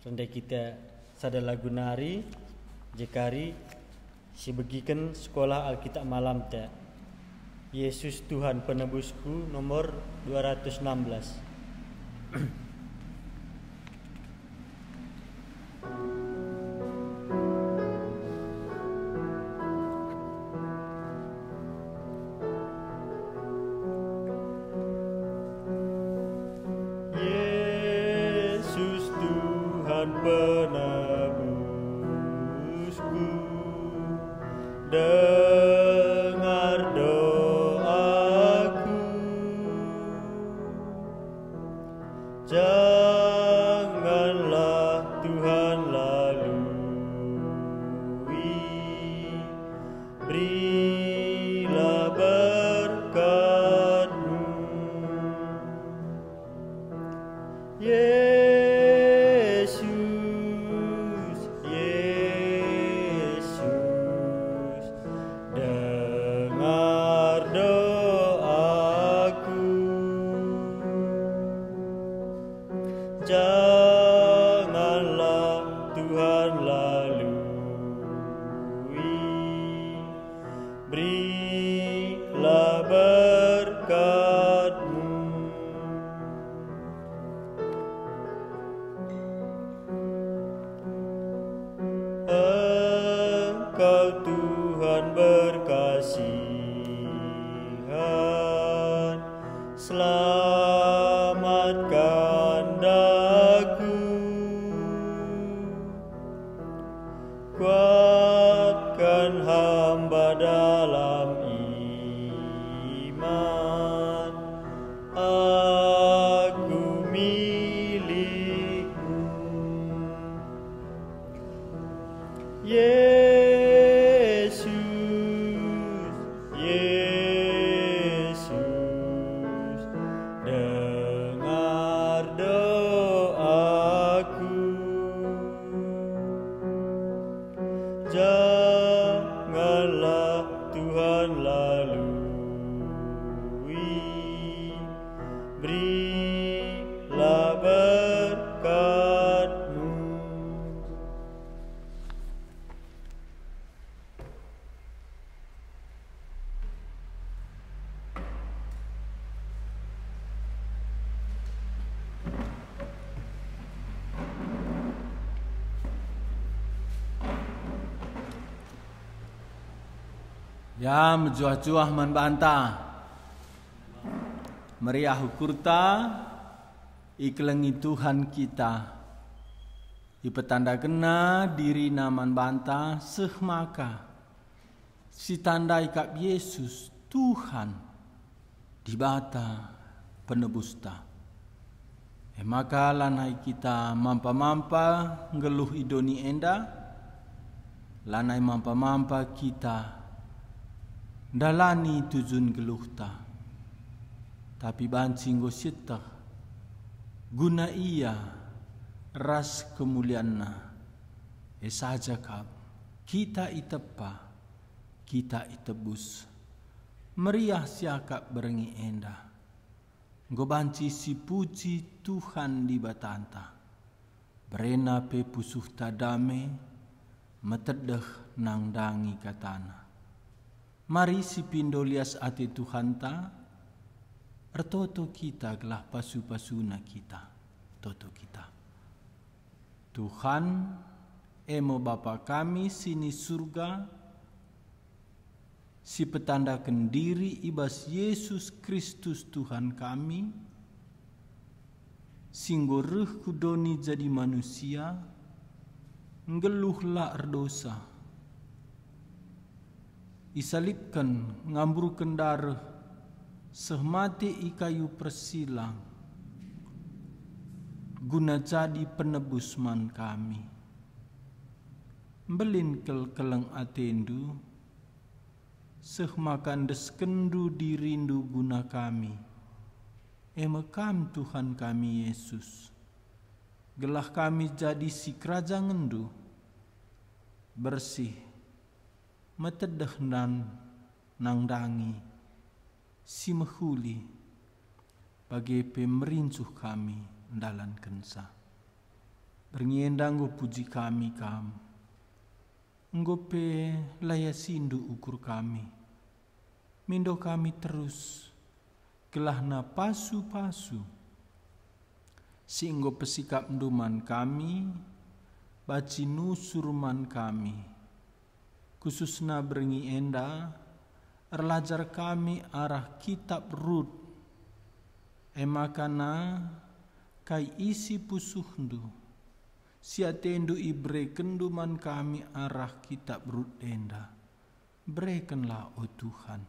rendah kita lagu nari jekari si begikan sekolah Alkitab malam ta. Yesus Tuhan penebusku nomor 216. Ya mejuah-juah man banta. Meriah kurta iklengi Tuhan kita. Ipetanda kena diri naman banta maka Si tanda ikap Yesus Tuhan dibata penebusta. E maka lanai kita mampa-mampa ngeluh idoni enda. Lanai mampa-mampa kita dalani tujun geluhta tapi bancing gosita guna ia ras kemuliaanna esaja ya kap kita itepa kita itebus meriah siakap berengi endah gobanci si puji Tuhan di batanta berena pe pusuh tadame meterdeh nang dangi katana mari si Pindolias ati Tuhan ta, ertoto kita gelah pasu-pasuna kita toto kita Tuhan emo Bapa kami sini surga si petanda kendiri ibas Yesus Kristus Tuhan kami singgoruh kudoni jadi manusia ngeluhlah erdosa isalipkan ngambur kendar sehmati kayu persilang guna jadi penebus man kami belin kel keleng atendu sehmakan deskendu dirindu guna kami emekam Tuhan kami Yesus gelah kami jadi si kerajaan ngendu bersih nan nang dangi si mahuli bagai pemerintah kami dalam kensa. Berngiendang go puji kami kam. Ngope layasindu ukur kami. Mindo kami terus kelahna pasu-pasu. Singgo pesikap duman kami, baci nusurman kami Khususna beringi enda erlajar kami arah kitab Rut emakana kai isi pusuhdu siatendu ibre kenduman kami arah kitab Rut enda berikanlah o oh Tuhan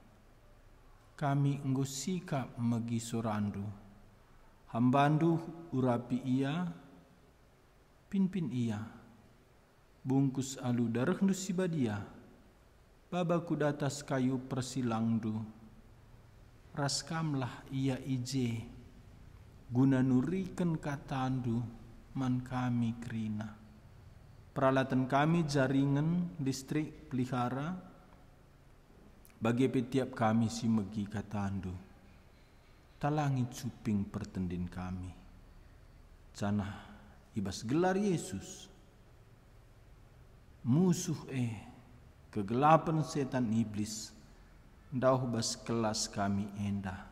kami engkau sikap megi sorandu hambandu urapi ia pimpin ia bungkus alu darah nusibadiah baba kuda atas kayu persilangdu. Raskamlah ia ije, guna nuriken katandu man kami krina. Peralatan kami jaringan listrik pelihara bagi petiap kami si megi katandu. Talangi cuping pertendin kami. Canah ibas gelar Yesus. Musuh eh kegelapan setan iblis, ndau bas kelas kami endah.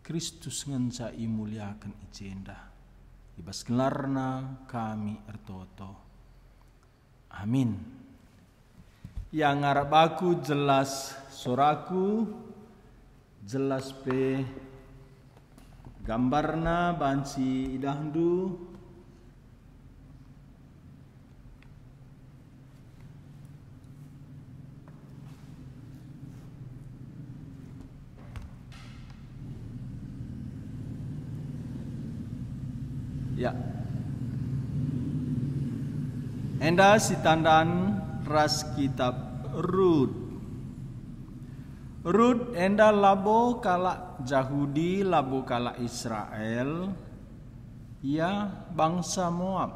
Kristus ngenca imuliakan icenda Ibas kelarna kami ertoto. Amin. Yang ngarap aku jelas suraku, jelas pe gambarna banci idahdu, Ya. Enda sitandan ras kitab Rud. Rut enda labo kala Yahudi labo kala Israel ya bangsa Moab.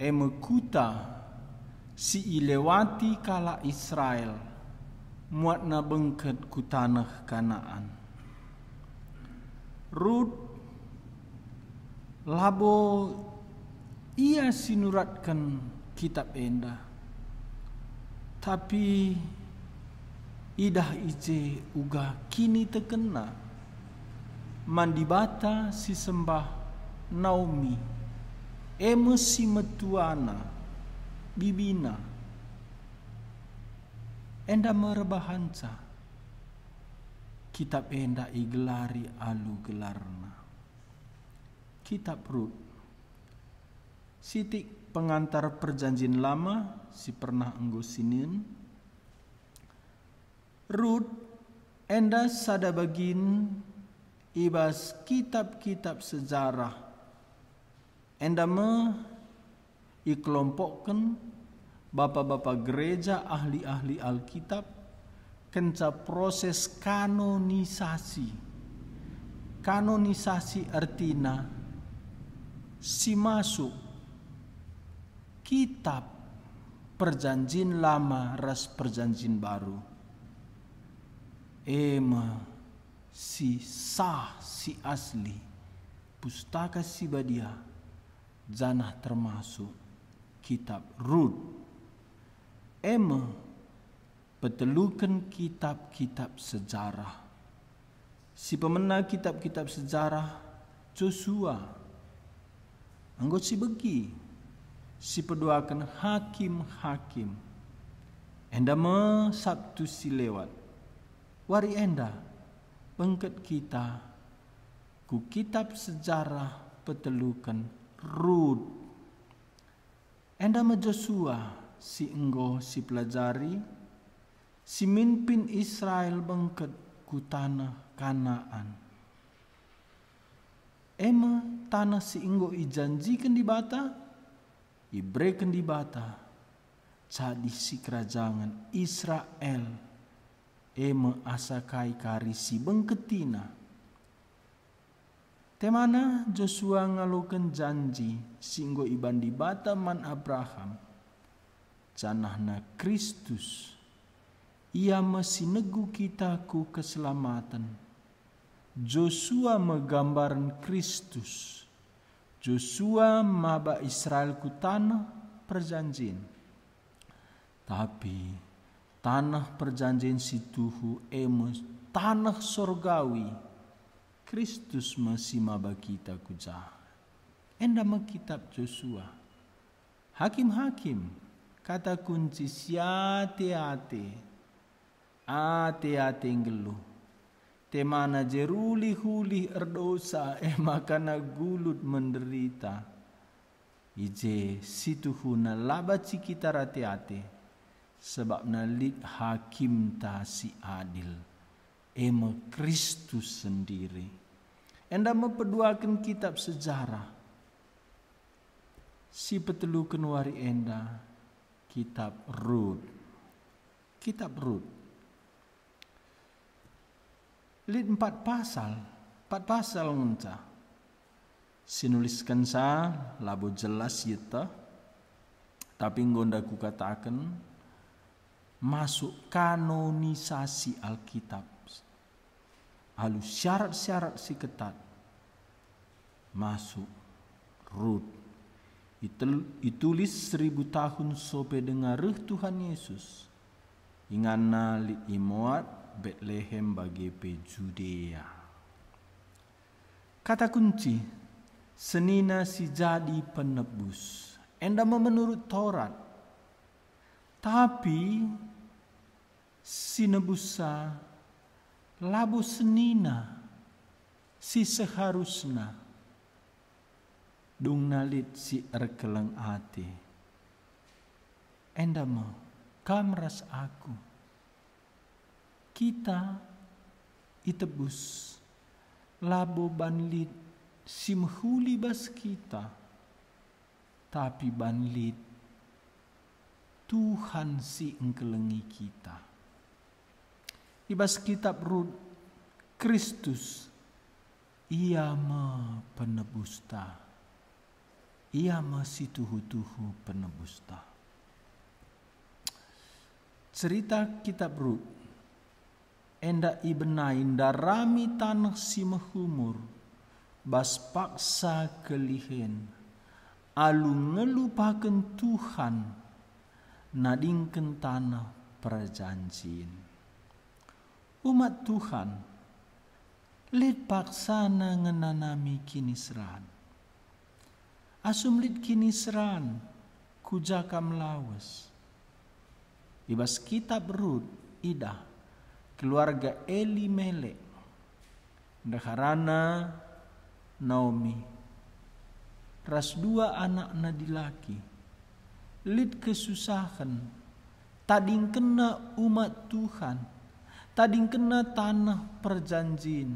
Emekuta si ilewati kala Israel muat bengket kutanah Kanaan. Rut labo ia sinuratkan kitab enda, tapi idah ije uga kini terkena mandibata si sembah Naomi emosi metuana bibina enda merebahanca kitab enda igelari alu gelarna kitab Rut. Sitik pengantar perjanjian lama si pernah enggo sinin. Rut enda sada bagin ibas kitab-kitab sejarah enda me ikelompokkan bapa-bapa gereja ahli-ahli Alkitab kenca proses kanonisasi kanonisasi artina si masuk kitab perjanjian lama ras perjanjian baru. Ema si sah si asli pustaka si badia janah termasuk kitab Rud. Ema petelukan kitab-kitab sejarah. Si pemenang kitab-kitab sejarah Joshua Anggot si begi, si peduakan hakim-hakim. Enda me sabtu si lewat. Wari enda, pengket kita, ku kitab sejarah petelukan Rud. Enda me Joshua, si enggo si pelajari, si minpin Israel bengket ku tanah kanaan ema tanah si inggo ijanjikan di bata, ibrekan di bata, cadi si kerajaan Israel, ema asakai kari si bengketina. Temana Joshua ngalukan janji singgo iban di bata man Abraham, canahna Kristus, ia masih negu kita ku keselamatan Joshua menggambaran Kristus. Joshua maba Israel ku tanah perjanjian. Tapi tanah perjanjian situhu emus tanah sorgawi. Kristus masih maba kita kuja. Enda kitab Joshua. Hakim-hakim kata kunci siate ate. Ate ate ngeluh temana jeruli huli erdosa eh makana gulut menderita ije situhuna laba cikita rati-ati sebab nalit hakim ta si adil ema Kristus sendiri enda memperduakan kitab sejarah si petelu kenwari enda kitab Rut kitab Rut Lihat empat pasal, empat pasal unta. Sinuliskan sa, labo jelas yita. Tapi ku katakan, masuk kanonisasi Alkitab. Halus syarat-syarat si ketat. Masuk Rut. Itulis seribu tahun sope dengar Tuhan Yesus. Ingana nali imuat Bethlehem bagi Judea. Kata kunci, senina si jadi penebus. Endama menurut Taurat. Tapi si nebusa labu senina si seharusna dung nalit si erkeleng ati endama kamras aku kita itebus labo banlit simhuli bas kita tapi banlit Tuhan si engkelengi kita ibas kitab Rut Kristus ia ma penebus ta ia masih tuhu-tuhu penebus ta cerita kitab Rut enda ibenain darami tanah si mehumur bas paksa kelihen alu ngelupakan Tuhan nadingken tanah perjanjian umat Tuhan lid paksa ngenanami kini seran asum lid kini seran kujakam lawas ibas kitab rut idah keluarga Eli Melek, Daharana, Naomi, ras dua anak nadi laki, lid kesusahan, tading kena umat Tuhan, tading kena tanah perjanjian,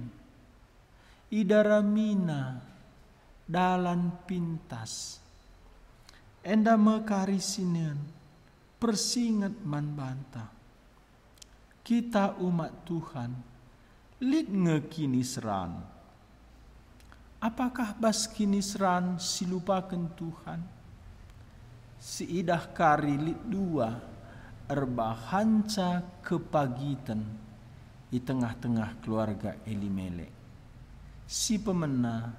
idaramina, dalan pintas, enda mekarisinan. persingat man kita umat Tuhan lid ngekini seran apakah bas kini seran silupakan Tuhan siidah kari lid dua erbahanca kepagitan di tengah-tengah keluarga Elimelek si pemena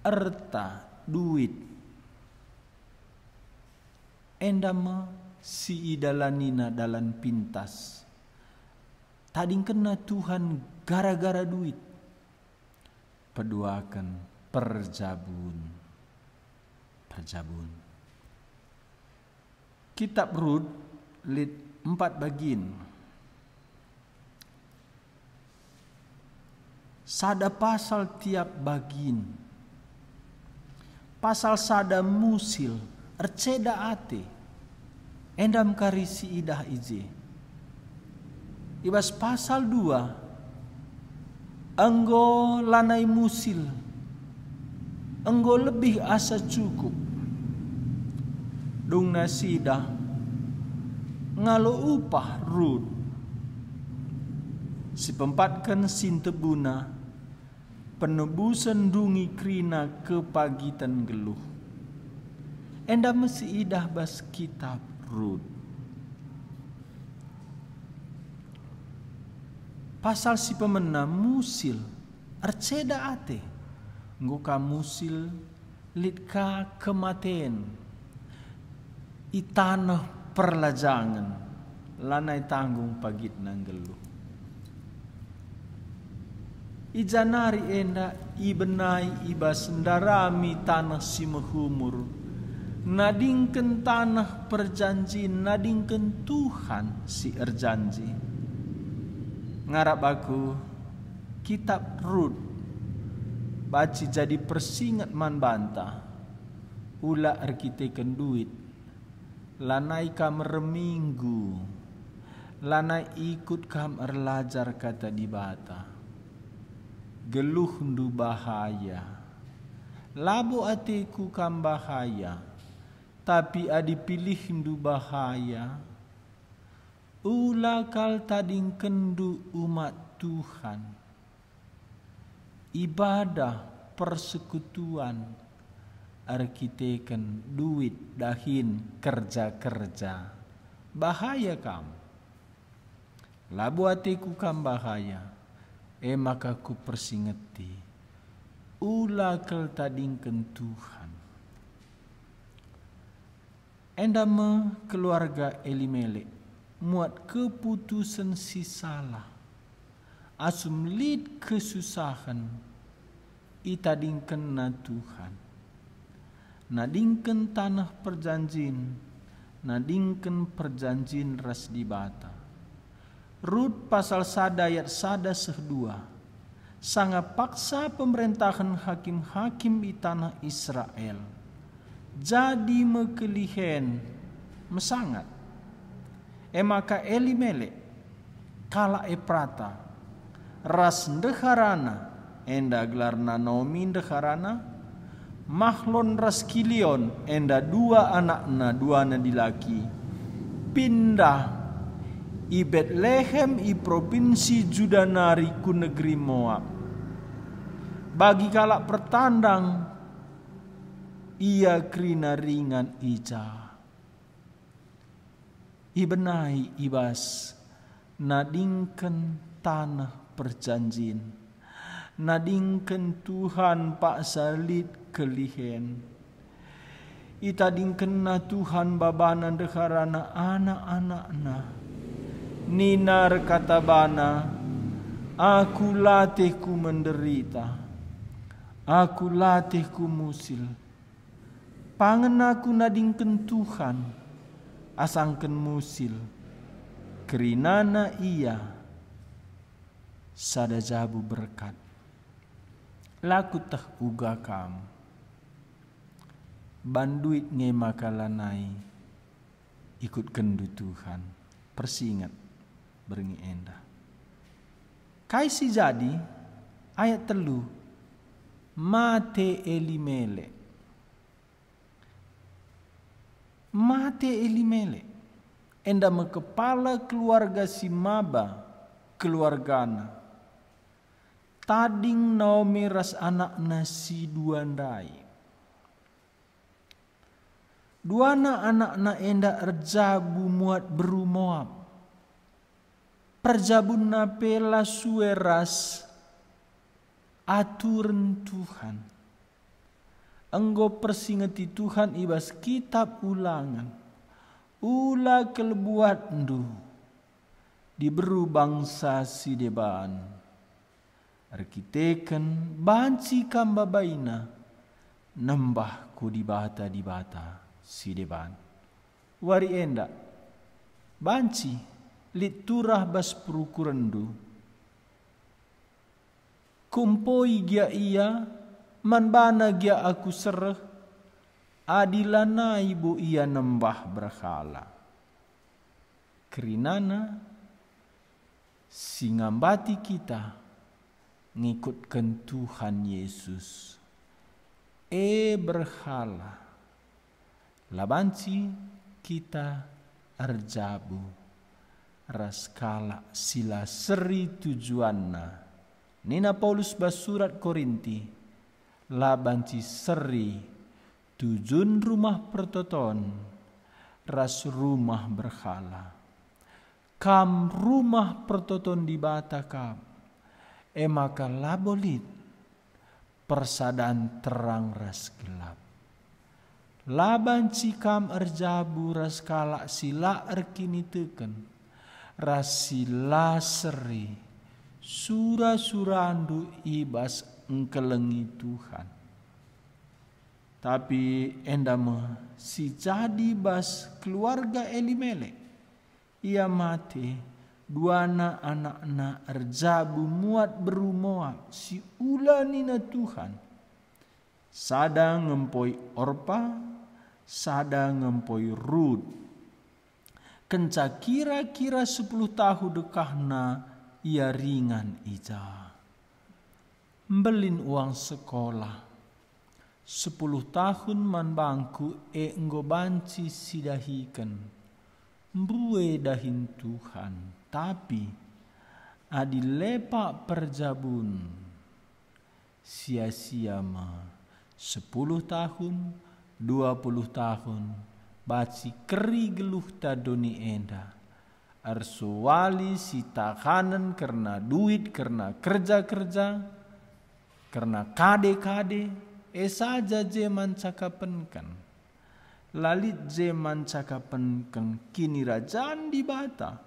erta duit endama si idalanina dalan pintas Tadi kena Tuhan gara-gara duit. Peduakan perjabun. Perjabun. Kitab Rut lit empat bagin. Sada pasal tiap bagin. Pasal sada musil, erceda ate. Endam karisi idah izin ibas pasal dua, enggo lanai musil enggo lebih asa cukup dung nasida ngalo upah rud si pempatkan sintebuna penebusan dungi krina kepagitan geluh enda mesti idah bas kitab rud pasal si pemena musil arceda ate ngoka musil litka kematen itanah perlajangan lanai tanggung pagit nanggelu ijanari enda ibenai iba sendarami tanah si mehumur nadingken tanah perjanji nadingken Tuhan si erjanji ngarap aku kitab Rut baca jadi persingat man banta ula arkiteken duit lanai kam minggu lanai ikut kam erlajar kata di bata geluh ndu bahaya labu atiku kam bahaya tapi adi pilih ndu bahaya ulakal tading kendu umat Tuhan ibadah persekutuan arkiteken duit dahin kerja-kerja bahaya kam labu hatiku kam bahaya e maka ku persingeti ulakal tading Tuhan Endama keluarga Elimelek muat keputusan si salah asum lid kesusahan ita dingken na Tuhan na dingken tanah perjanjian, na dingken perjanjian ras di bata Rut pasal sadayat sada sehdua sanga paksa pemerintahan hakim-hakim di tanah Israel jadi mekelihen mesangat e maka mele kala Eprata ras ndeharana enda glarna Naomi ndeharana mahlon ras kilion enda dua anakna dua dilaki pindah i Bethlehem i provinsi Judanari ku negeri Moab bagi kalak pertandang ia krina ringan ica ibenai ibas nadingken tanah perjanjian nadingken Tuhan pak salit kelihen ita dingkena Tuhan babana deharana anak na ninar kata bana, aku latihku menderita aku latihku musil pangen aku nadingken Tuhan asangken musil kerinana iya sada jabu berkat laku tah uga kamu banduit nge makalanai ikut kendu Tuhan persingat beringi endah kaisi jadi ayat telu mate elimele mate Elimele, enda mekepala keluarga si Maba, keluarga ana. Tading Naomi ras anak nasi dua dua Dua anak na enda erjabu muat beru Moab. Perjabun napela sueras aturan Tuhan engkau persingati Tuhan ibas kitab ulangan. Ula kelebuat ndu diberu bangsa sidebaan. Arkiteken banci kamba baina nembah ku dibata dibata sideban. Wari enda banci liturah bas perukurendu. Kumpoi gia ia man bana gya aku serah adilana ibu ia nembah berhala kerinana singambati kita ngikutkan Tuhan Yesus e berhala labanci kita arjabu raskala sila seri tujuanna Nina Paulus basurat Korinti labanci seri tujun rumah pertoton ras rumah berhala kam rumah pertoton di batakam emaka labolit persadaan terang ras gelap laban cikam erjabu ras kalak sila erkini teken ras sila seri sura sura andu ibas mengkelengi Tuhan. Tapi endama si jadi bas keluarga Elimelek. Ia mati dua anak anak na erjabu muat berumoa si nina Tuhan. Sada ngempoi orpa, sada ngempoi rud. Kenca kira-kira sepuluh tahun dekahna ia ringan ijah. Belin uang sekolah. Sepuluh tahun man bangku e enggo banci sidahikan. Mbue dahin Tuhan. Tapi adi lepak perjabun. Sia-sia ma. Sepuluh tahun, dua puluh tahun. Baci keri geluh tadoni endah arsuwali si tahanan karena duit karena kerja-kerja karena kade-kade esaja je mancakapenkan Lalit je mancakapenkan kini rajaan di bata.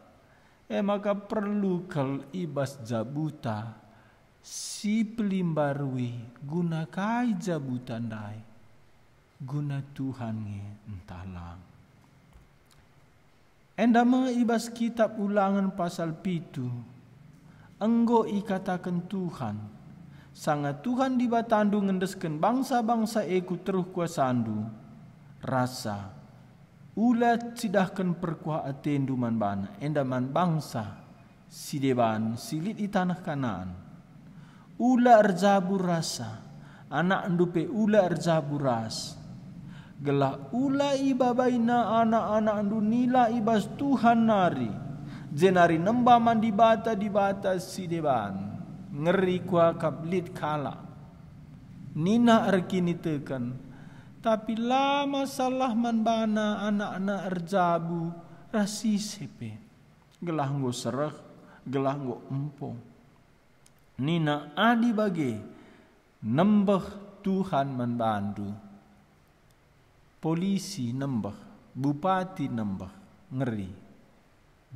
E eh, maka perlu kal ibas jabuta si pelimbarui guna kai jabutan dai guna Tuhan nge entahlah Endama ibas kitab ulangan pasal pitu. Enggo ikatakan Tuhan. Sangat Tuhan di batandu ngendesken bangsa-bangsa eku teruh andu Rasa. Ulat sidahkan perkuah atendu man bana. Endaman bangsa. Sideban silit di tanah kanaan. Ula erjabu rasa. Anak ndupe ula erjabu ras. Gelah ula baina anak-anak ndu nila ibas Tuhan nari. Jenari nembaman di bata di bata sideban ngeri kwa kablit kala nina erkini tekan tapi lama salah manbana anak-anak erjabu rasi sepe gelah nggo serak gelah nggo empong nina adi bagi nembah Tuhan manbandu polisi nembah bupati nembah ngeri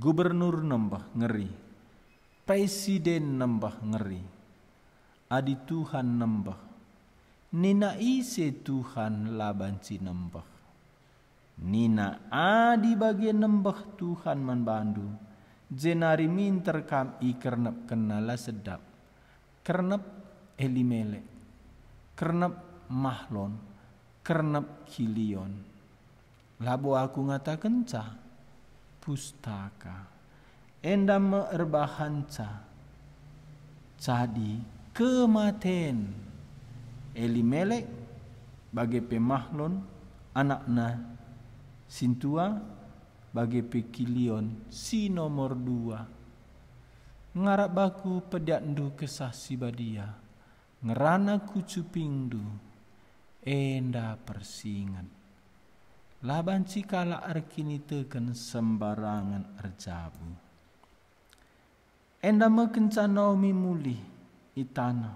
gubernur nembah ngeri Presiden nambah ngeri. Adi Tuhan nambah. Nina ise Tuhan labanci nambah. Nina adi bagian nambah Tuhan man bandu. Jenari minter kam ikernep kenala sedap. Kernep elimele. Kernep mahlon. Kernep kilion. labu aku ngata kencah, Pustaka enda merbahan ca cadi kematen Eli Melek bagi pemahlon anakna Sintua bagi pekilion si nomor dua ngarap baku pedandu kesah si badia ngerana kucupingdu enda persingan laban cikala arkini teken sembarangan erjabu Endama kenca Naomi muli itana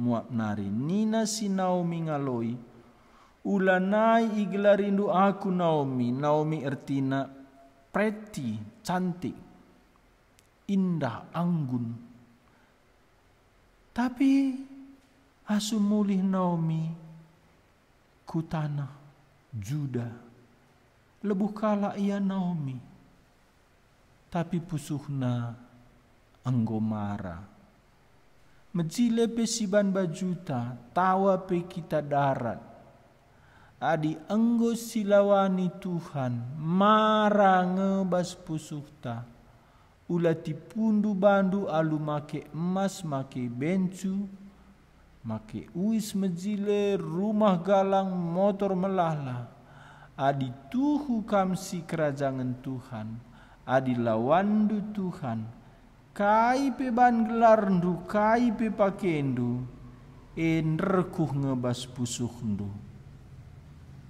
muap nari nina si Naomi ngaloi ulanai igla rindu aku Naomi Naomi ertina preti cantik indah anggun tapi asu mulih Naomi kutana juda lebuh kala ia Naomi tapi pusuhna enggo mara, Mejile pe siban bajuta, tawa pe kita darat. Adi enggo silawani Tuhan, mara ngebas pusuhta. Ulati pundu bandu alu make emas make bencu, make uis mejile rumah galang motor melala. Adi tuhu kamsi kerajaan Tuhan, adi lawandu Tuhan, kai pe ban gelar ndu kai pe pakendu enderkuh ngebas pusuh ndu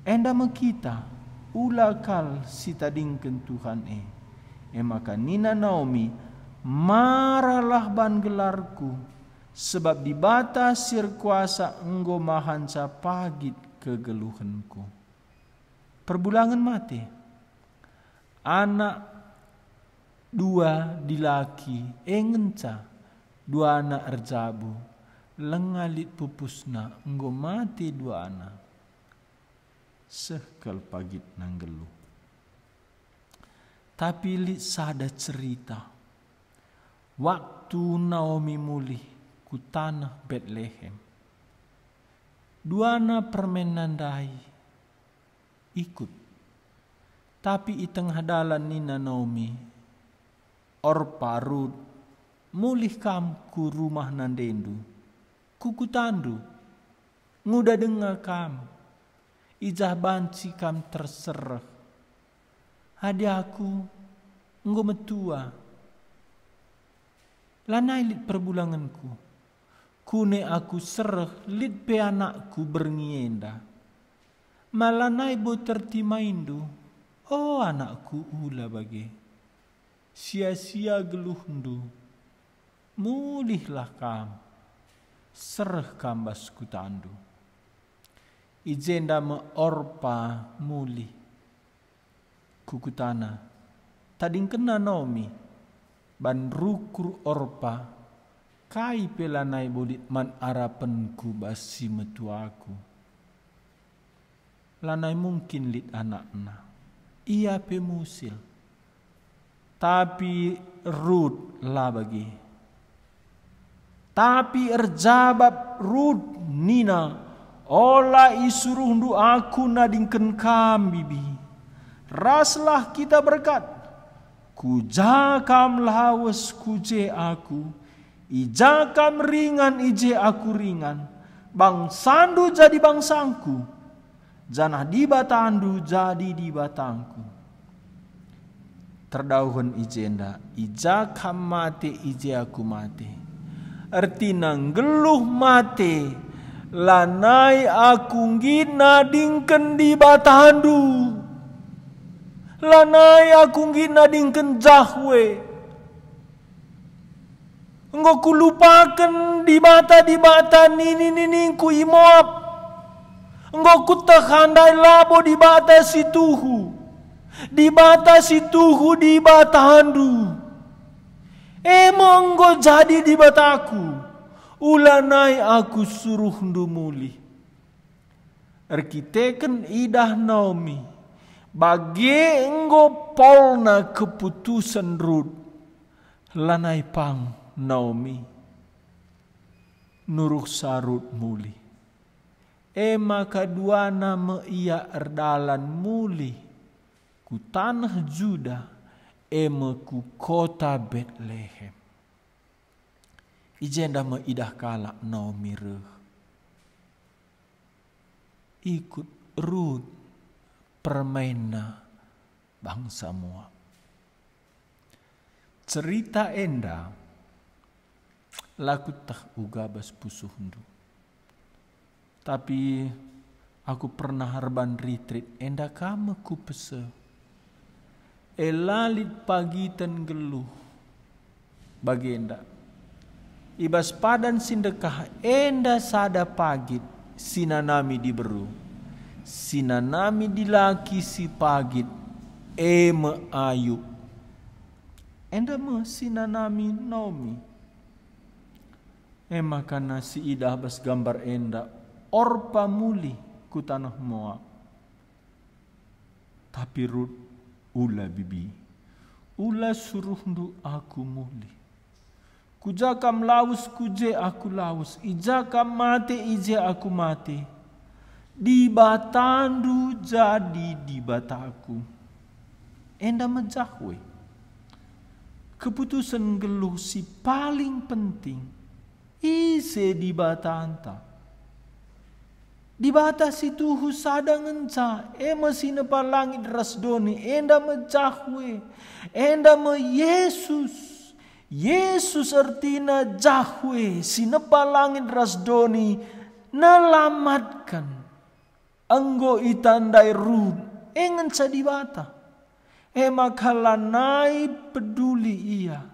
enda mekita ulakal si tading kentuhan e e maka Nina Naomi maralah ban gelarku sebab di batas sir kuasa enggo mahansa pagit kegeluhanku perbulangan mati anak dua dilaki engenca eh, dua anak erjabu lengalit pupusna enggo mati dua anak sekal pagi nanggelu tapi lit sada cerita waktu Naomi mulih ku tanah Bethlehem duana permenan dai ikut tapi iteng hadalan nina Naomi or parut mulih kam ku rumah nandendu kuku tandu nguda dengar kam ijah banci kam terserah hadiahku nggo metua lanai lid perbulanganku kune aku sereh lid pe anakku berngienda malanai bo tertimaindu oh anakku ula bagai sia-sia geluh hendu. Mulihlah kam, serh kambas kutandu. Izenda me orpa muli. Kukutana, tading kena nomi, ban rukur orpa, kai pelanai bodit man arapenku basi metuaku. Lanai mungkin lid anakna, ia pemusil tapi rud la bagi tapi erjabab rud nina ola isuruh hundu aku nadingken kami bibi. raslah kita berkat kujakam lawas kuje aku ijakam ringan ije aku ringan sandu jadi bangsangku janah di batandu jadi di terdahun ijenda ija kamate ije aku mate nang geluh mati, lanai aku gina dingken di batahandu lanai aku gina dingken jahwe Enggak ku lupakan di mata di mata nini nini ku imoap Enggak ku terhandai labo di mata situhu dibatasi tuhu di batahandu emang eh, go jadi di bataku ulanai aku suruh dumuli Erkiteken idah naomi bagi enggo polna keputusan rud lanai pang naomi nuruk sarut muli ema kaduana meia erdalan muli ku tanah Juda, ema ku kota Bethlehem. Ijenda ma idah kala Naomi reh. Ikut rut permainan bangsa mua. Cerita enda laku tak bas pusuh hundu. Tapi aku pernah harban retreat enda kamu ku pese elalit ten geluh bagenda ibas padan sindekah enda sada pagit sinanami di beru sinanami dilaki si pagit eme ayub enda me sinanami nomi ema kana si idah bas gambar enda orpa muli ku tanah moa tapi rut Ula bibi. Ula suruhdu aku muli. Kuja kam laus kuje aku laus. Ijakam mate ije aku mate. Di batandu jadi di bataku. Enda menjahwe. Keputusan geluh si paling penting. Ise di dibatasi tuhu sadangan ca emasina par langit rasdoni enda me Jahwe enda me Yesus Yesus artina Jahwe sinepa langit rasdoni nalamatkan enggo itandai ruh engen sa dibata emakalanai peduli ia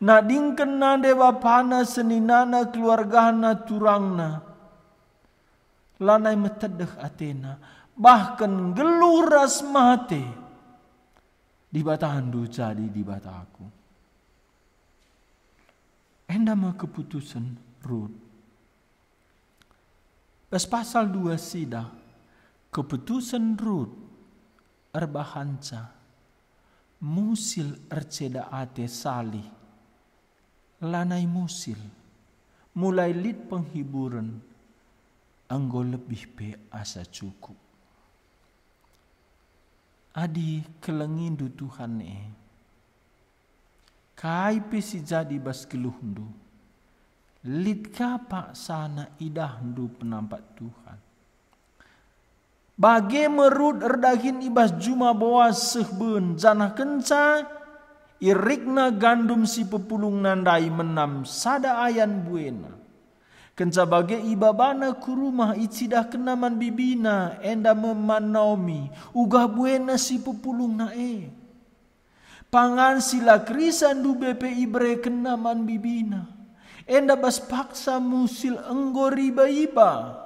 nadingken dewa panas seninana keluargana turangna lanai metedeh atena bahkan geluras mati di batahan duca di di bataku endama keputusan Rut Pas pasal dua sida keputusan Rut erbahanca musil erceda ate salih lanai musil mulai lid penghiburan engkau lebih pe asa cukup. Adi kelengin du Tuhan eh. Kai pe si jadi bas keluhundu. Lid kapak sana idah hendu penampak Tuhan. Bagi merud erdahin ibas juma bawa sehben jana kenca irikna gandum si pepulung nandai menam sada ayan buena iba bana ku rumah dah kenaman bibina enda memanaomi ugah buena si pepulung nae. Pangan sila krisan du bepe ibre kenaman bibina. Enda bas paksa musil enggo riba-iba.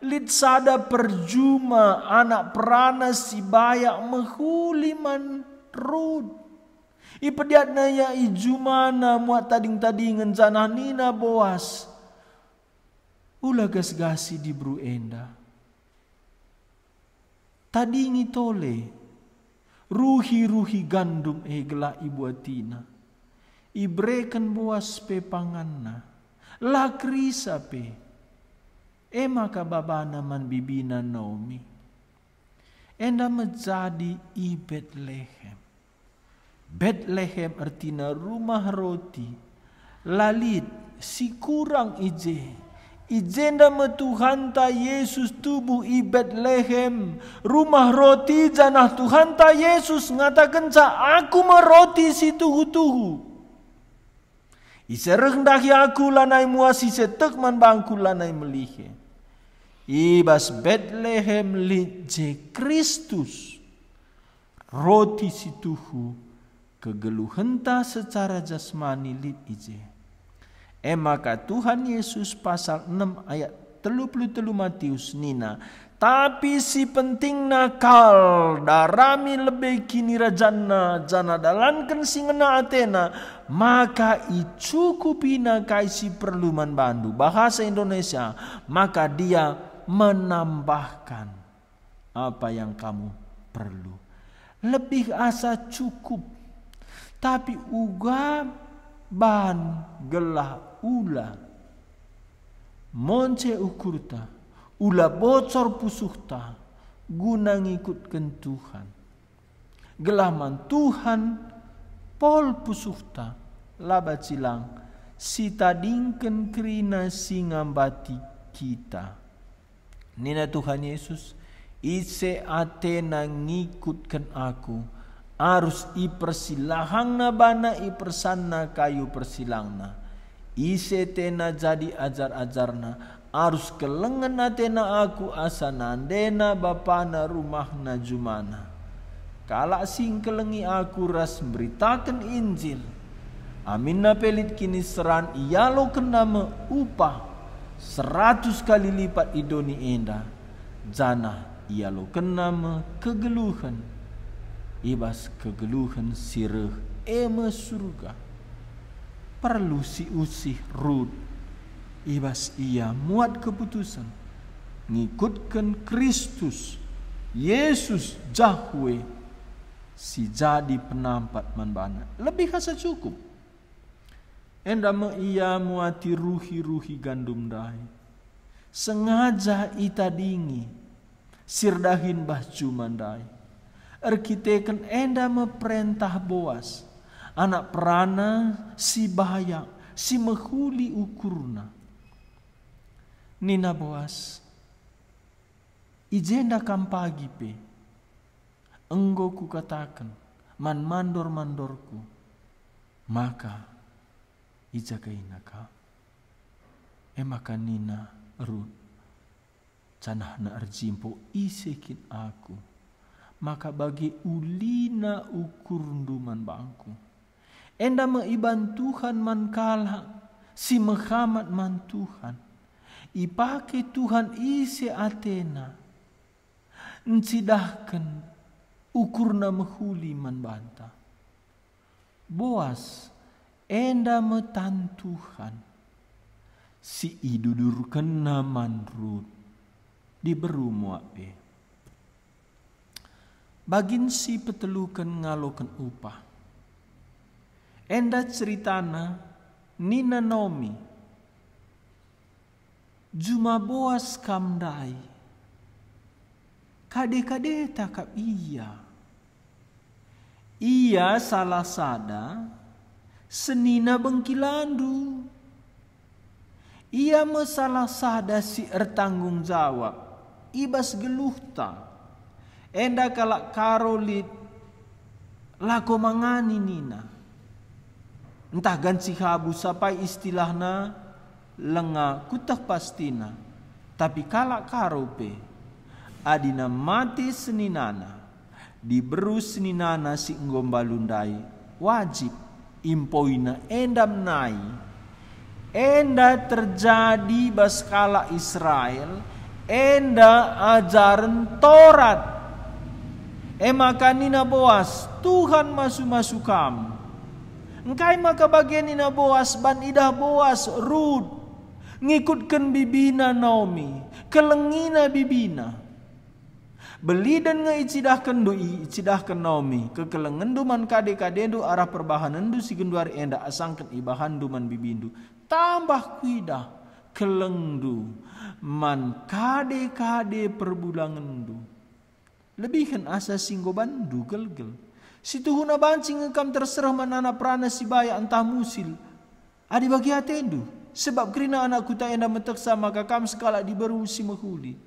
Lid sada perjuma anak perana si bayak mehuliman rud. Ipediat naya ijumana muat tading-tading ngencanah nina boas Ula gas gasi di Tadi ngi tole. Ruhi-ruhi gandum egla ibu atina. Ibrekan buas pe panganna. krisa pe. Ema kababana man bibina Naomi. Enda menjadi i Bethlehem. Bethlehem artina rumah roti. Lalit si kurang ije Izinlah Tuhan ta Yesus tubuh ibad lehem. Rumah roti janah Tuhan ta Yesus ngatakan sa aku meroti si tuhu-tuhu. rendah ya aku lanai muasi setek man bangku lanai melihe. Ibas Bethlehem lije Kristus. Roti si tuhu kegeluhenta secara jasmani lid ije Emaka eh, Tuhan Yesus pasal 6 ayat telu telu Matius nina. Tapi si penting nakal darami lebih kini rajana jana dalan kensingena Athena maka icukupina kaisi perluman bandu bahasa Indonesia maka dia menambahkan apa yang kamu perlu lebih asa cukup tapi uga ban gelah ula monce ukurta ula bocor pusukta guna ngikut tuhan gelaman tuhan pol pusuhta laba cilang sita dingken krina singambati kita nina Tuhan Yesus ise atena ngikutkan aku arus i persilahangna bana i kayu persilangna ise jadi ajar-ajarna arus kelengena tena aku asanandena bapana rumahna jumana kalak sing kelengi aku ras beritakan injil aminna pelit kini seran ialo kenama upah seratus kali lipat idoni indah jana iyalo kenama kegeluhan ibas kegeluhan sirih eme surga perlu si usih rud ibas ia muat keputusan ngikutkan Kristus Yesus Jahwe si jadi penampat manbana lebih kasa cukup endama ia muati ruhi-ruhi gandum dai sengaja ita dingi sirdahin bah dai erkiteken enda meperintah boas. Anak perana si bahaya, si mehuli ukurna. Nina boas. Ijenda kampagi pe. Enggo ku katakan, man mandor mandorku. Maka ijagainaka. Emaka eh, nina rut. Canah na arjimpo isekin aku maka bagi ulina duman bangku. Enda meiban Tuhan mankala, si Muhammad man Tuhan. Ipake Tuhan isi Athena. ukur ukurna mehuli man banta. Boas, enda metan Tuhan. Si idudur kenaman rut. Diberu muak bagin si petelukan ngalokan upah. Enda ceritana Nina Nomi Juma boas kamdai Kade-kade takap iya Iya salah sada Senina bengkilandu Ia masalah sada si ertanggung jawab Ibas geluhta enda kala karolit lako mangani nina entah ganci habu sapai istilahna lenga kutak pastina tapi kala karope adina mati seninana diberu seninana si ngombalundai wajib impoina endam nai enda terjadi baskala Israel enda ajaran Torat Ema kanina boas, Tuhan masu-masu kam. Engkai maka bagian ina boas, ban idah boas, rut Ngikutkan bibina Naomi, kelengina bibina. Beli dan ngeicidahkan doi, icidahkan Naomi. Kekelengen duman kade-kade du arah perbahanan du sigenduar enda asangkan ibahan duman bibindu. Tambah kuidah, kelengdu, man kade-kade perbulangan du lebihan asa singgoban gel. Situhuna bancing engkam terserah manana prana sibaya entah musil. Adi bagi atendu. Sebab kerana anakku tak enda meteksa maka kam sekala diberu si mehuli.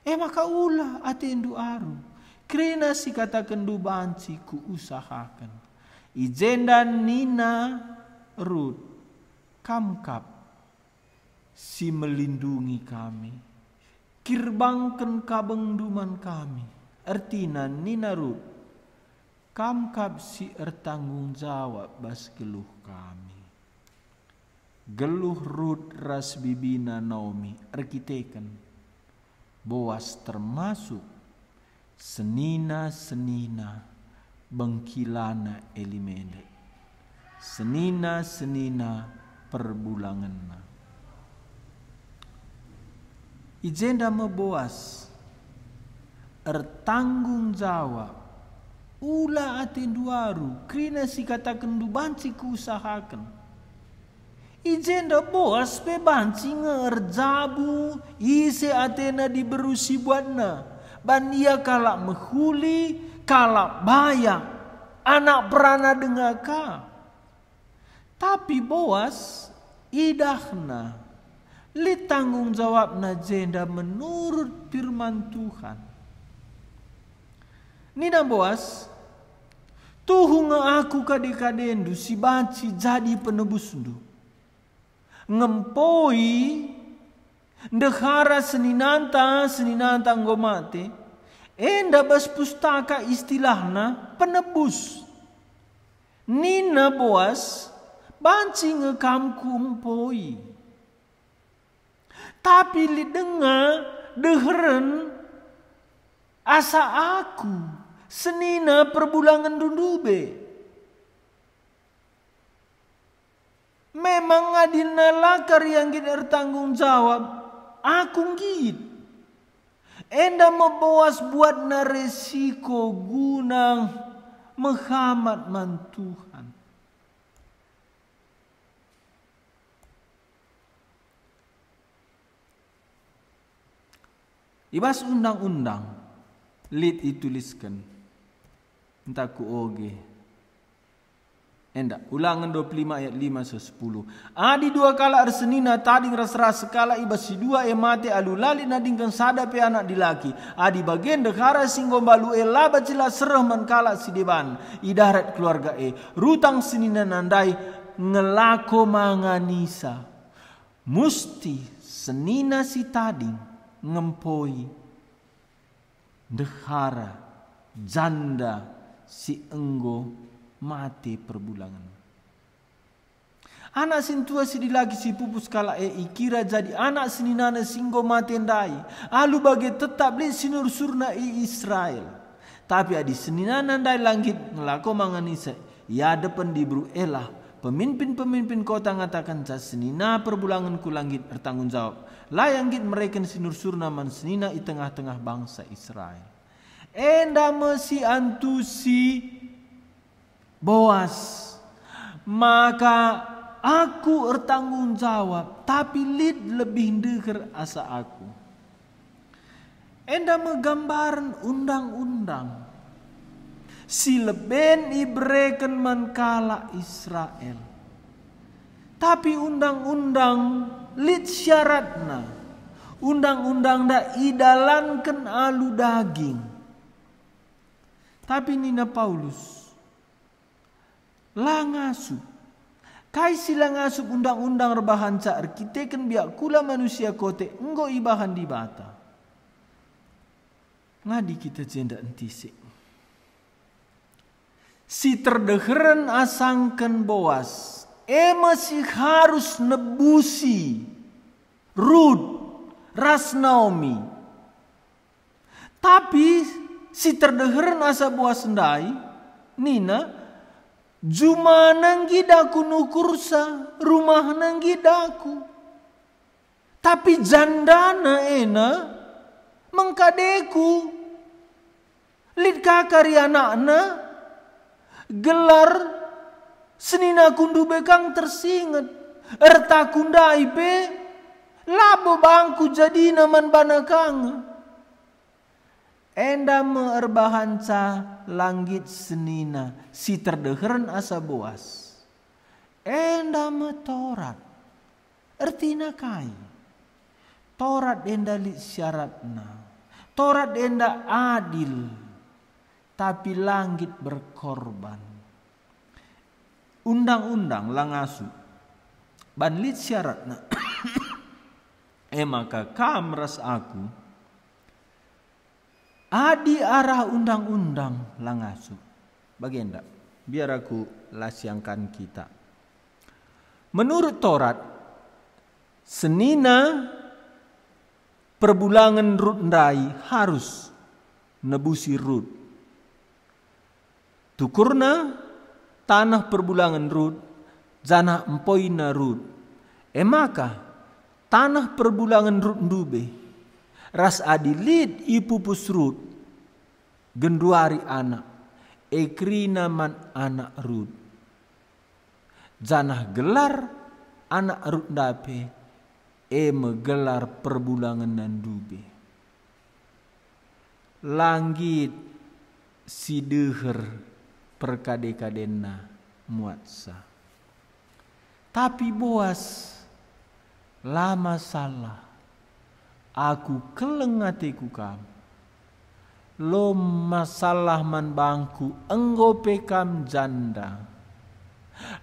Eh maka ulah atendu aru. Kerana si kata kendu banci ku usahakan. Ijen dan Nina Ruth kamkap si melindungi kami kirbangkan kabeng duman kami artina ninarut kam kap si ertanggung jawab bas geluh kami geluh rut ras bibina naomi erkiteken boas termasuk senina senina bengkilana elimede senina senina perbulanganna ijenda meboas bertanggung jawab ula atin duaru krina si kata kendu banci kuusahakan Ijen da bos pe banci ngerjabu ise atena diberusi buatna. Bandia kalak mehuli kalak bayang anak berana dengaka. Tapi boas idahna li jawab jawabna jenda menurut firman Tuhan. Nina boas, tuhunga aku kade kadendu si baci jadi penebus ndu. Ngempoi Dehara seninanta seninanta ngomate enda eh, bas pustaka istilahna penebus nina boas banci ngekamku empoi tapi lidenga deheren asa aku senina perbulangan dundube. Memang adina lakar yang kita bertanggung jawab. Aku ngit. Enda membawas buat na resiko gunang menghambat mantuhan. Ibas undang-undang. Lid dituliskan. Entaku oge. Enda, ulangan 25 ayat 5 10. Adi dua kala arsenina tadi ras-ras sekala iba si dua emate alu lali sadap sadape ya anak dilaki. Adi bagian dekara singgom balu elaba eh, cila serah si sideban. Idarat keluarga e. Rutang senina nandai ngelako manganisa. Musti senina si tadi ngempoi. Dehara, janda, si enggo mati perbulangan. Anak sintua si lagi si pupus kala ei kira jadi anak seninana singgo mati endai. Alu bagi tetap li sinur surna i Israel. Tapi adi seninana endai langit ngelako manganisa. Ya depan di bru elah. Pemimpin-pemimpin kota ngatakan sa senina perbulangan ku langit bertanggung jawab. Layang git mereka sinur surna man senina di tengah-tengah bangsa Israel. Enda mesi antusi boas. Maka aku bertanggung jawab. Tapi lid lebih deker asa aku. Enda menggambaran undang-undang. Si leben ibreken mankala Israel. Tapi undang-undang lid syaratna. Undang-undang da idalankan alu daging tapi nina Paulus langasu kai sila undang-undang rebahan cair kita kan biak kula manusia kote enggo ibahan di bata ngadi kita jenda entisik si terdeheren asangkan boas e masih harus nebusi Rud Rasnaomi tapi si terdeher asa buah sendai nina juma nanggi daku nukursa rumah nanggi daku tapi jandana ena mengkadeku lid kakari anakna gelar senina kundu bekang tersinget erta kundai be labo bangku jadi naman banakang enda meerbahanca langit senina si terdeheran asa boas. Enda me torat artina kai. Torat enda lit syaratna. Torat enda adil. Tapi langit berkorban. Undang-undang langasu. Ban lit syaratna. Emaka eh, kamras aku adi arah undang-undang langasu. Bagaimana? biar aku lasiangkan kita. Menurut Torat, senina perbulangan rut nrai harus nebusi rut. Tukurna tanah perbulangan rut, zanah empoina rut. Emaka tanah perbulangan rut ndube ras adilid ibu pusrut genduari anak ekri naman anak rut janah gelar anak rut dape e megelar perbulangan dan dube langit sideher perkade-kadena muatsa tapi boas lama salah Aku kelengatiku atiku kam. Lo masalah man bangku enggo pekam janda.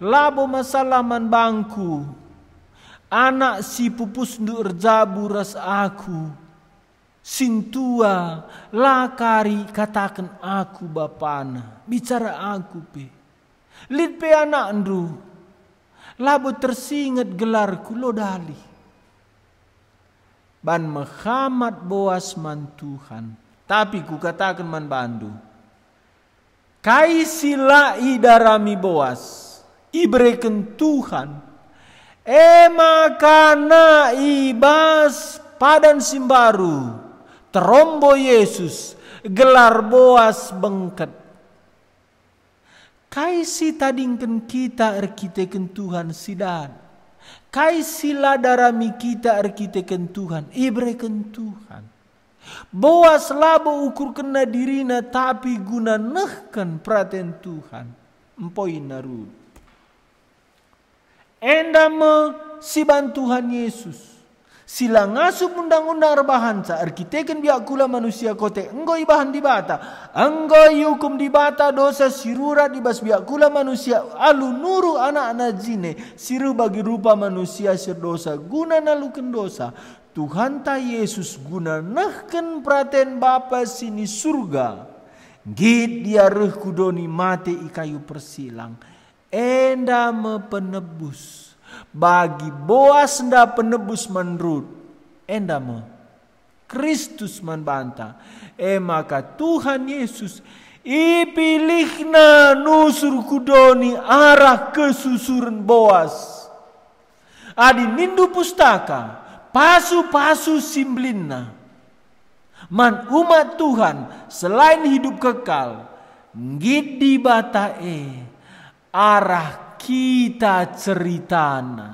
Labo masalah man bangku. Anak si pupus nur jabu ras aku. Sintua lakari katakan aku bapana. Bicara aku pe. Lid pe anak ndu. labu tersingat gelarku lo dalih ban menghamat boas man Tuhan. Tapi ku katakan man bandu. Kai sila idarami boas. Ibreken Tuhan. Ema kana ibas padan simbaru. Terombo Yesus. Gelar boas bengket. Kaisi si tadingken kita erkiteken Tuhan sidat Kai sila darami kita arkiteken Tuhan. Ibreken Tuhan. kentuhan. Boas labo ukur kena dirina tapi guna nehkan praten Tuhan. Empoi naru. Enda me siban Yesus. Sila ngasup undang-undang rebahan sa arkiteken biak kula manusia kote engkau bahan di bata. hukum hukum di bata dosa sirura dibas biak kula manusia alu nuru anak anak jine siru bagi rupa manusia dosa guna nalukan dosa. Tuhan ta Yesus guna nahken praten Bapa sini surga. Git dia ruh kudoni mati ikayu persilang. Enda mepenebus. penebus bagi boas nda penebus menurut endamu Kristus membantah e maka Tuhan Yesus ipilihna nusur kudoni arah kesusuran boas adi nindu pustaka pasu-pasu simblinna man umat Tuhan selain hidup kekal ngidi bata e arah kita ceritana.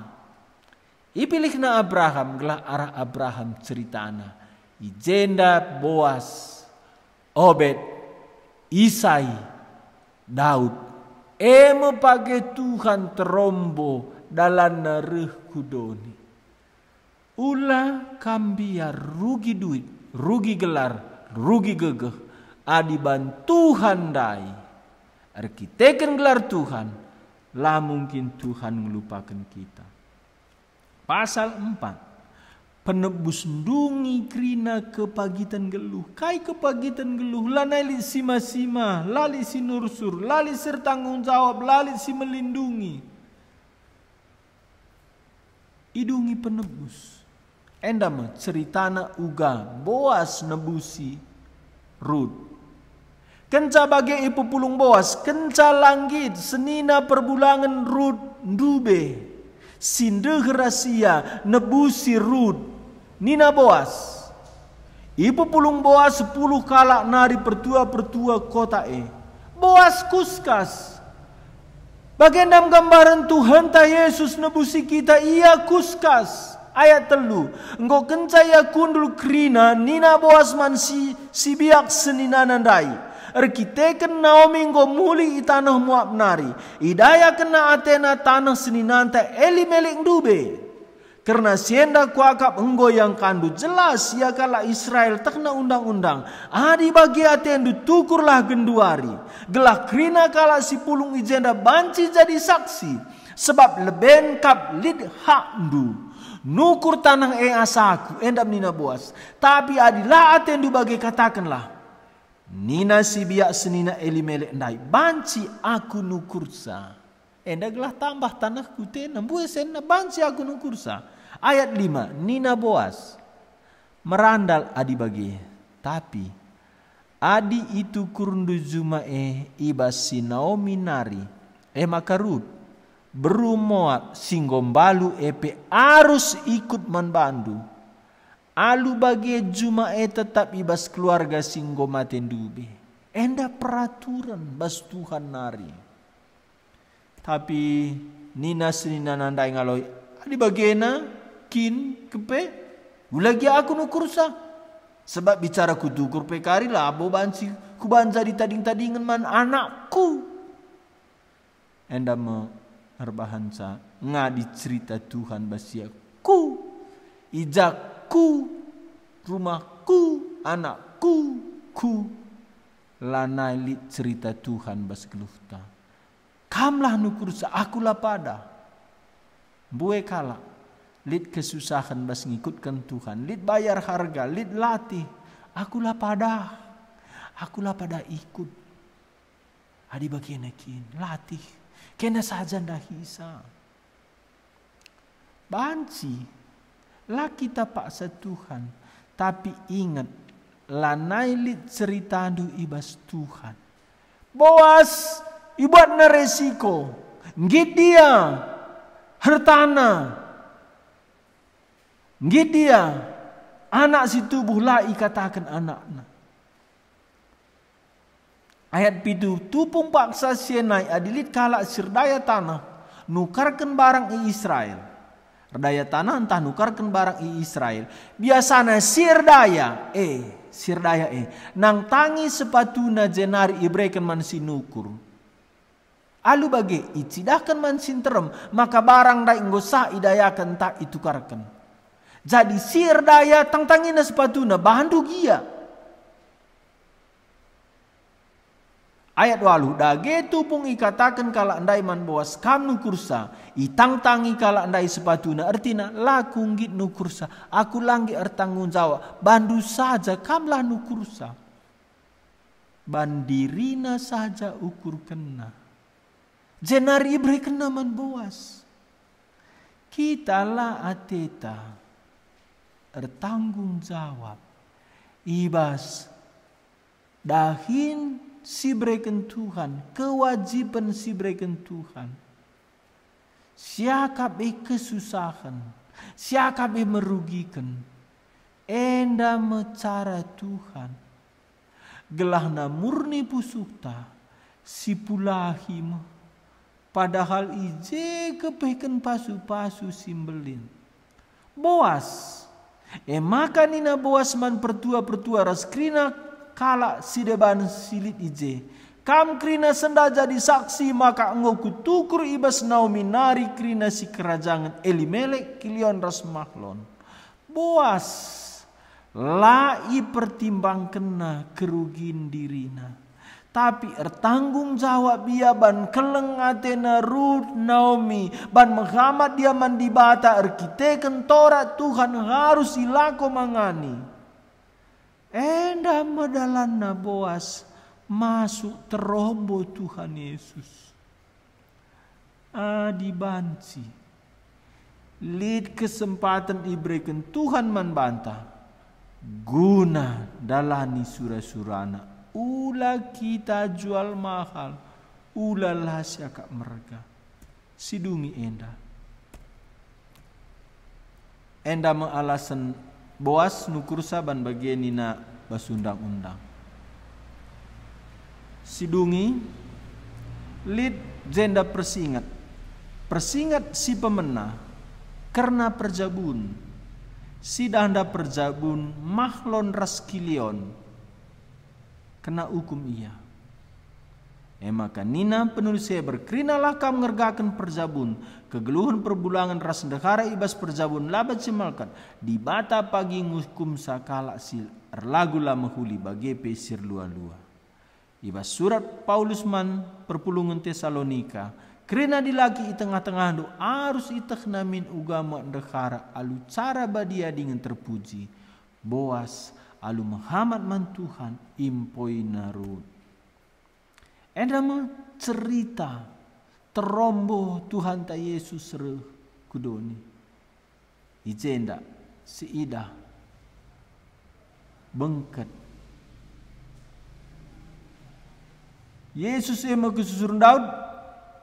na Abraham gelah arah Abraham ceritana. Ijenda Boas, Obed, Isai, Daud. Emo pake Tuhan terombo dalam nerih kudoni. Ula kambia rugi duit, rugi gelar, rugi gegeh. Adiban Tuhan dai. Arkiteken gelar Tuhan lah mungkin Tuhan melupakan kita. Pasal 4. Penebus dungi krina kepagitan geluh. Kai kepagitan geluh. Lanai si sima Lali si nursur. Lali sertanggung jawab. Lali si melindungi. Idungi penebus. Endama ceritana uga. Boas nebusi. Ruth Kenca bagai ibu pulung boas, kenca langit, senina perbulangan rud dube. Sinde gerasia, nebusi rud, nina boas. Ibu pulung boas sepuluh kalak nari pertua-pertua kota e. Boas kuskas. Bagendam gambaran Tuhan ta Yesus nebusi kita ia kuskas. Ayat telu. Engkau kenca ya kundul krina nina boas mansi sibiak si biak Arkiteken naomingo muli itanah nari Idaya kena Athena tanah seninanta eli melek dube. Karena sienda kuakap enggo yang kandu jelas ya kala Israel takna undang-undang. Adi bagi atendu tukurlah genduari. Gelah krina kala si pulung ijenda banci jadi saksi. Sebab leben kap lid hak hakdu. Nukur tanah e asaku endam nina buas. Tapi adilah atendu bagi katakanlah. Nina sibiak senina elimelek nai. Banci aku nukursa. Endaglah eh, tambah tanah kute nembuh sena banci aku nukursa. Ayat 5. Nina boas. Merandal adi bagi. Tapi adi itu kurundu jumae eh, iba sinau minari. Eh makarut. Berumoat singgombalu epe arus ikut manbandu Alu bagi juma e tetap ibas keluarga singgo maten dubi. Enda peraturan bas Tuhan nari. Tapi nina sinina nanda ingaloi. Adi bagena kin kepe. Ulagi aku kursa. Sebab bicara kudukur pekari lah abo bansi kubanza di tading-tadingan man anakku. Enda me herbahansa ngadi cerita Tuhan basiaku. Ijak ku, rumahku, anakku, ku. Lanai cerita Tuhan bas gelufta. Kamlah nukur akulah pada. Bue kala. Lid kesusahan bas ngikutkan Tuhan. Lid bayar harga, lid latih. Akulah pada. Akulah pada ikut. Adi bakianakin, latih. Kena saja dah hisa. Banci. Lah kita paksa Tuhan. Tapi ingat, lanailit cerita du ibas Tuhan. Boas ibat na resiko. Ngit dia hartana. Ngit dia anak si tubuh lai katakan anakna. Ayat pitu tupung paksa sienai adilit kalak sirdaya tanah nukarkan barang i Israel. Redaya tanah entah nukarkan barang i Israel. Biasana sirdaya eh sirdaya eh nang tangi na jenari ibrekan mansi nukur. Alu bagi icidahkan mansin terem maka barang dai inggosa idayakan tak itukarkan. Jadi sirdaya sepatu na bahan dugia. Ayat walu dage tupung ikatakan kala andai man bawas kam nu kursa itang tangi kala andai sepatuna artina lakunggit nu kursa aku langgi ertanggung jawab bandu saja kamlah nu kursa bandirina saja ukur kena jenar ibri kena man kita lah ateta ertanggung jawab ibas dahin Si sibreken Tuhan, kewajiban si sibreken Tuhan. Siakap e kesusahan, siakap e merugikan. Enda mecara Tuhan. Gelahna murni pusukta, sipulahim. Padahal ije kepeken pasu-pasu simbelin. Boas, E maka nina boas man pertua-pertua raskrinak kala sideban silit ije. Kam krina senda jadi saksi maka engkau tukur ibas naumi nari krina si kerajangan Elimelek kilion ras maklon. Boas lai pertimbang kena kerugin dirina. Tapi ertanggung jawab dia ban keleng Athena Ruth Naomi ban menghamat dia mandi bata erkite kentora Tuhan harus ilako mangani. Enda madalanna boas masuk terombo Tuhan Yesus. Adi banci. Lid kesempatan diberikan Tuhan membantah. Guna dalani surah-surana. Ula kita jual mahal. Ula lah kak mereka. Sidungi enda. Enda mengalasan boas nukursa ban bagian nina basundang-undang sidungi lid jenda persingat persingat si pemenang karena perjabun si danda perjabun mahlon raskilion kena hukum ia maka nina penulis saya berkerinalah kamu ngergakan perzabun. Kegeluhan perbulangan ras dahara ibas perzabun labat semalkan. Di bata pagi ngukum sakala sil lah menghuli bagi pesir lua-lua. Ibas surat Paulus man perpulungan Tesalonika. Kerana dilagi di tengah-tengah do arus itek namin ugama negara alu cara badia dengan terpuji. Boas alu Muhammad man Tuhan impoi narut. Edama cerita terombo Tuhan ta Yesus re kudoni. Ijenda seida bengket. Yesus ema kesusurun Daud,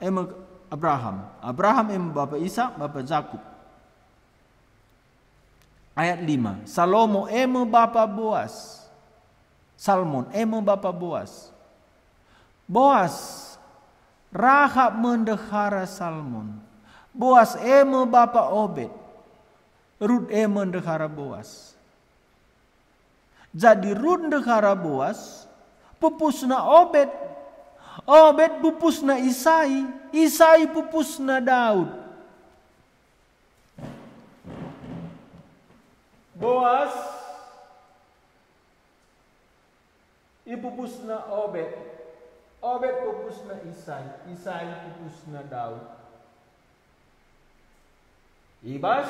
ema Abraham. Abraham ema bapa Isa, bapa Yakub. Ayat 5. Salomo ema bapa Boas. Salmon ema bapa Boas. Boas Rahab mendahara Salmon. Boas eme bapa Obed. Rut eme mendahara Boas. Jadi Rut dahara Boas. Pupusna Obed. Obed pupusna Isai. Isai pupusna Daud. Boas Ipupusna Obed. Obed pupus na Isay, Isay pupus na Daud. Ibas,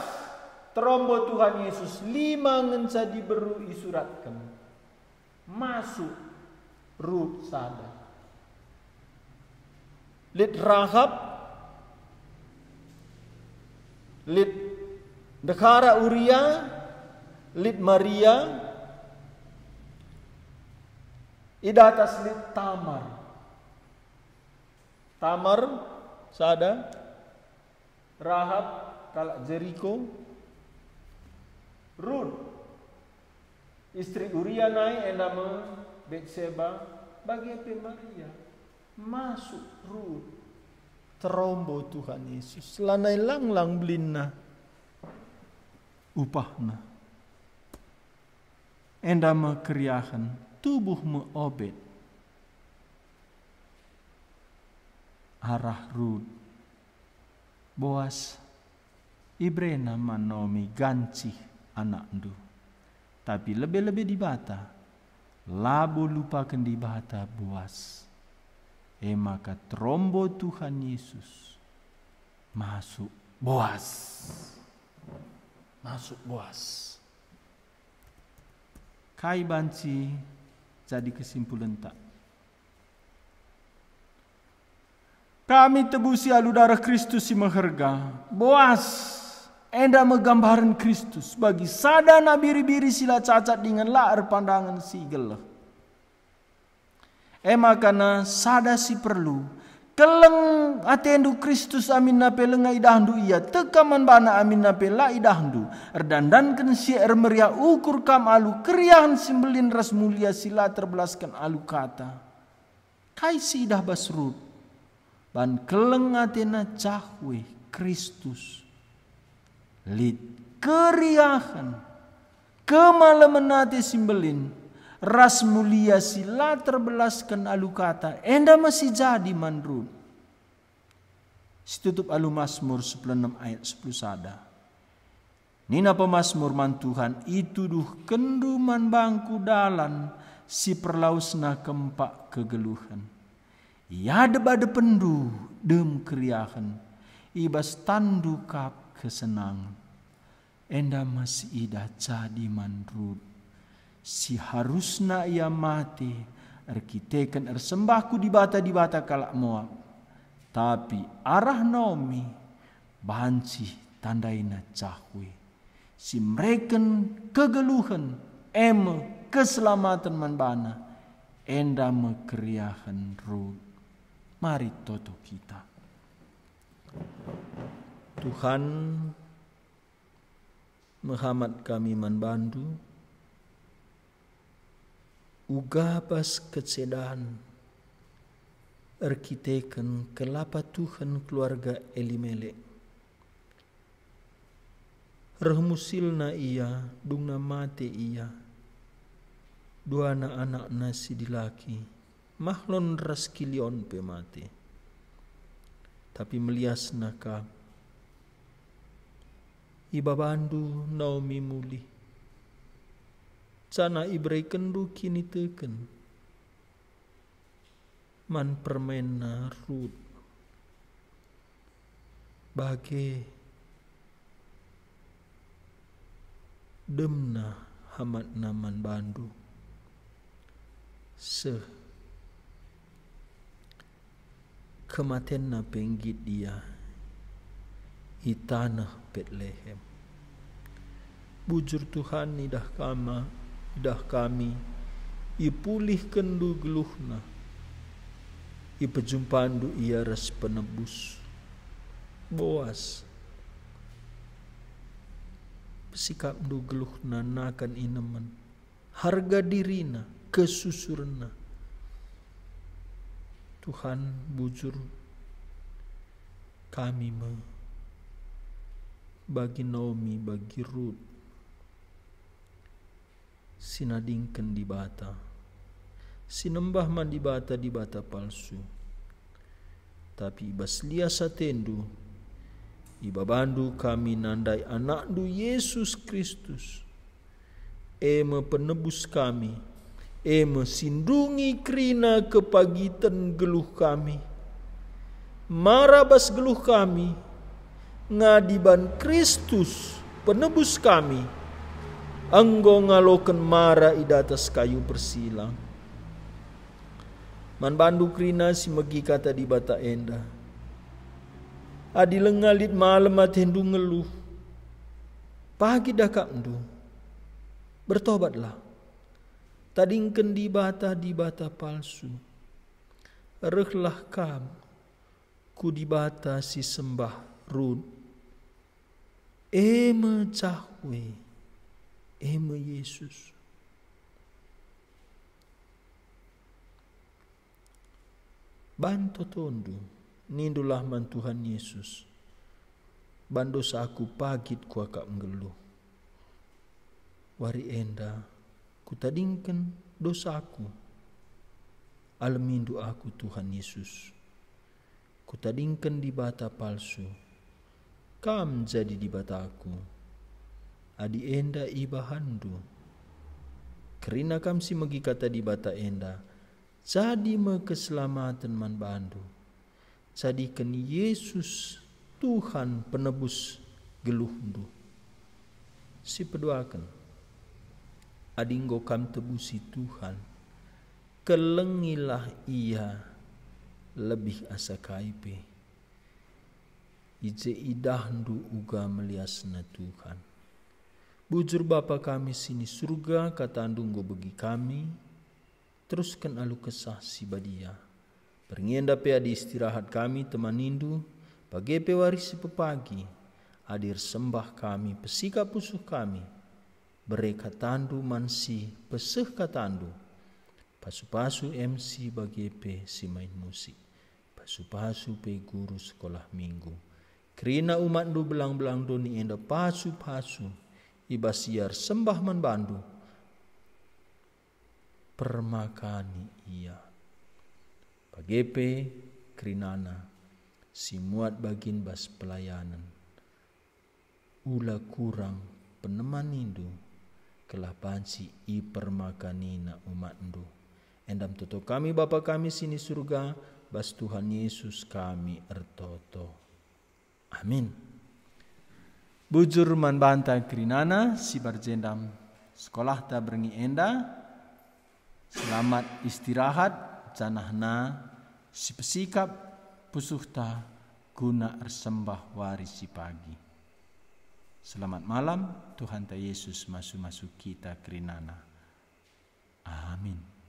trombo Tuhan Yesus lima ngensa diberu isuratkan. Masuk rut sada. Lid Rahab, lid Dekara Uria, lid Maria, idatas lid Tamar. Tamar Sada Rahab Kalak Jericho Run Istri Uria naik enama Betseba bagi Maria masuk Run terombo Tuhan Yesus lanai lang lang blinna upahna endama keriahan tubuh me obet, arah rud. Boas ibre nama nomi ganci anak ndu. Tapi lebih-lebih di bata, labu lupa di bata boas. E maka trombo Tuhan Yesus masuk boas. Masuk boas. Kai banci jadi kesimpulan tak Kami tebusi alu darah Kristus si mengharga. Boas enda menggambaran Kristus bagi sadana biri-biri sila cacat dengan laar pandangan si gelah. Ema karena sada si perlu keleng atendu Kristus amin nape lengai dahdu ia tekaman bana amin nape lai dahdu erdandan ken si ermeria ukur kam alu keriahan simbelin ras mulia sila terbelaskan alu kata kai si dah basrut ban keleng atina cahwe Kristus lid keriahan kemalemenate simbelin ras mulia sila terbelaskan alu kata enda masih jadi mandrun situtup alu masmur 16 ayat sepuluh sada Nina pemasmur man Tuhan itu duh kenduman bangku dalan si perlausna kempak kegeluhan debade pendu dem keriahan Ibas tandukap kesenang. Enda mas ida cadi mandrud. Si harusna ia mati. Arkiteken ersembahku di bata di bata kalak moa Tapi arah Nomi banci tandaina cahwe. Si mereken kegeluhan eme keselamatan manbana. Enda mekeriahan rud. Mari toto kita. Tuhan Muhammad kami Uga pas kecedahan. arkiteken kelapa Tuhan keluarga Elimelek Rahmusilna ia dungna mate ia dua anak-anak nasi dilaki mahlon raskilion pe mate tapi melias naka ibabandu naomi muli cana ibrei kendu kini teken man permena rut bage demna hamat naman bandu se kematian kematenna dia i tanah Bethlehem. Bujur Tuhan dah kama, dah kami, I pulih kendu geluhna, pejumpaan du ia res penebus. Boas, sikap du geluhna nakan inemen, harga dirina, kesusurna, Tuhan bujur kami me bagi Naomi bagi Ruth sinadingken di bata sinembah man di bata di bata palsu tapi ibas lia satendu bandu kami nandai anakdu Yesus Kristus eme penebus kami Ema mesindungi krina kepagitan geluh kami. Marabas geluh kami. Ngadiban Kristus penebus kami. Anggo ngaloken mara idatas kayu bersilang. Man bandu krina megi kata di bata enda. Adi lengalit malam hendu ngeluh. Pagi dakak endu. Bertobatlah Tadi di bata di bata palsu rehlah kam ku di bata si sembah run eme cahwe eme Yesus banto tondu nindulah man Tuhan Yesus bandosa aku pagit ku akak mengeluh wari kutadingkan dosaku. Almin doaku Tuhan Yesus. Kutadingkan di bata palsu. Kam jadi di bataku. Adi enda iba handu. Kerina kam si magi kata di bata enda. Jadi me keselamatan man bandu. Jadikan Yesus Tuhan penebus geluhdu. Si peduakan adinggo kam tebusi Tuhan kelengilah ia lebih asa kaipe ije ndu uga meliasna Tuhan bujur Bapa kami sini surga kata andunggo bagi kami teruskan alu kesah si badia Peringenda pe adi istirahat kami teman indu pagi pewaris pepagi hadir sembah kami pesika pusuh kami mereka tandu mansi peseh katandu pasu-pasu MC bagi P si main musik pasu-pasu P guru sekolah minggu kerina umat du belang-belang doni enda pasu-pasu iba siar sembah manbandu permakani ia bagi kerinana. Si muat bagin bas pelayanan ula kurang peneman indu kelah kelapansi i permakanina umatndu. Endam toto kami Bapa kami sini surga, bas Tuhan Yesus kami ertoto. Amin. Bujur man banta krinana si barjendam sekolah ta berengi enda. Selamat istirahat janahna si pesikap pusuh ta guna ersembah warisi pagi. Selamat malam, Tuhan Ta Yesus masuk-masuk kita kerinana. Amin.